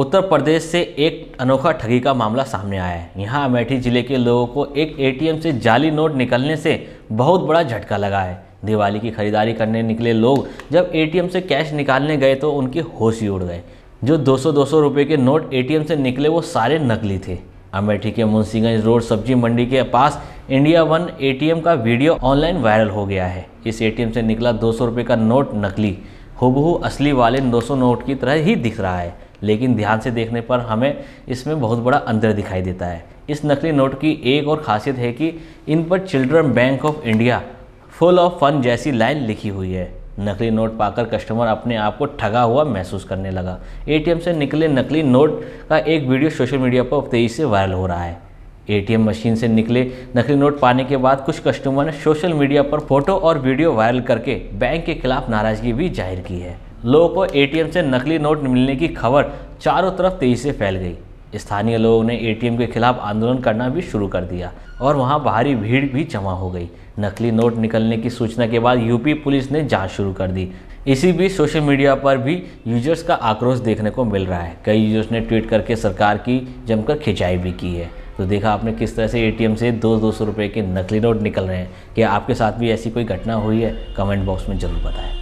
उत्तर प्रदेश से एक अनोखा ठगी का मामला सामने आया है यहाँ अमेठी जिले के लोगों को एक एटीएम से जाली नोट निकलने से बहुत बड़ा झटका लगा है दिवाली की खरीदारी करने निकले लोग जब एटीएम से कैश निकालने गए तो उनके होश ही उड़ गए जो 200 200 रुपए के नोट एटीएम से निकले वो सारे नकली थे अमेठी के मुंशीगंज रोड सब्जी मंडी के पास इंडिया वन ए का वीडियो ऑनलाइन वायरल हो गया है इस ए से निकला दो सौ का नोट नकली हुबहू असली वाले दो नोट की तरह ही दिख रहा है लेकिन ध्यान से देखने पर हमें इसमें बहुत बड़ा अंतर दिखाई देता है इस नकली नोट की एक और खासियत है कि इन पर children bank of India full of fun जैसी लाइन लिखी हुई है नकली नोट पाकर कस्टमर अपने आप को ठगा हुआ महसूस करने लगा एटीएम से निकले नकली नोट का एक वीडियो सोशल मीडिया पर तेजी से वायरल हो रहा है एटीएम मशीन से निकले नकली नोट पाने के बाद कुछ कस्टमर ने सोशल मीडिया पर फोटो और वीडियो वायरल करके बैंक के खिलाफ नाराज़गी भी जाहिर की है लोगों को एटीएम से नकली नोट मिलने की खबर चारों तरफ तेजी से फैल गई स्थानीय लोगों ने एटीएम के खिलाफ आंदोलन करना भी शुरू कर दिया और वहां भारी भीड़ भी जमा हो गई नकली नोट निकलने की सूचना के बाद यूपी पुलिस ने जांच शुरू कर दी इसी बीच सोशल मीडिया पर भी यूजर्स का आक्रोश देखने को मिल रहा है कई यूजर्स ने ट्वीट करके सरकार की जमकर खिंचाई भी की है तो देखा आपने किस तरह से एटीएम से दो दो सौ रुपये के नकली नोट निकल रहे हैं क्या आपके साथ भी ऐसी कोई घटना हुई है कमेंट बॉक्स में ज़रूर बताएं